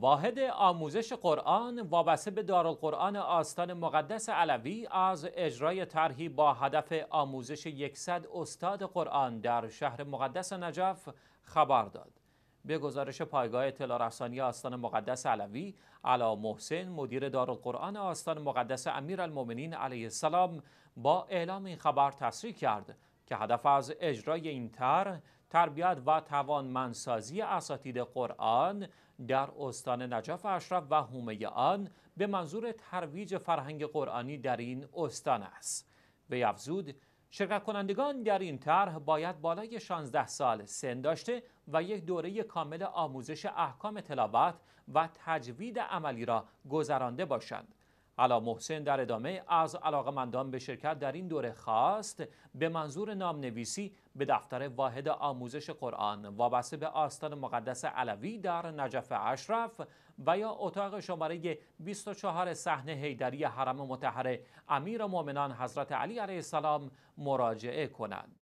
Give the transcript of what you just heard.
واحد آموزش قرآن وابسته به دارالقرآن آستان مقدس علوی از اجرای طرحی با هدف آموزش 100 استاد قرآن در شهر مقدس نجف خبر داد. به گزارش پایگاه اطلاع رسانی آستان مقدس علوی، علا محسن مدیر دارالقرآن آستان مقدس امیرالمؤمنین علیه السلام با اعلام این خبر تصریح کرد که هدف از اجرای این طرح تربیت و توانمندسازی اساتید قرآن در استان نجف اشرف و حومه آن به منظور ترویج فرهنگ قرآنی در این استان است به افزود شرکت کنندگان در این طرح باید بالای 16 سال سن داشته و یک دوره کامل آموزش احکام تلاوت و تجوید عملی را گذرانده باشند علا محسن در ادامه از مندان به شرکت در این دوره خواست به منظور نامنویسی به دفتر واحد آموزش قرآن وابسته به آستان مقدس علوی در نجف اشرف و یا اتاق شماره 24 صحنه هیدری حرم متحر امیر مؤمنان حضرت علی علیه السلام مراجعه کنند.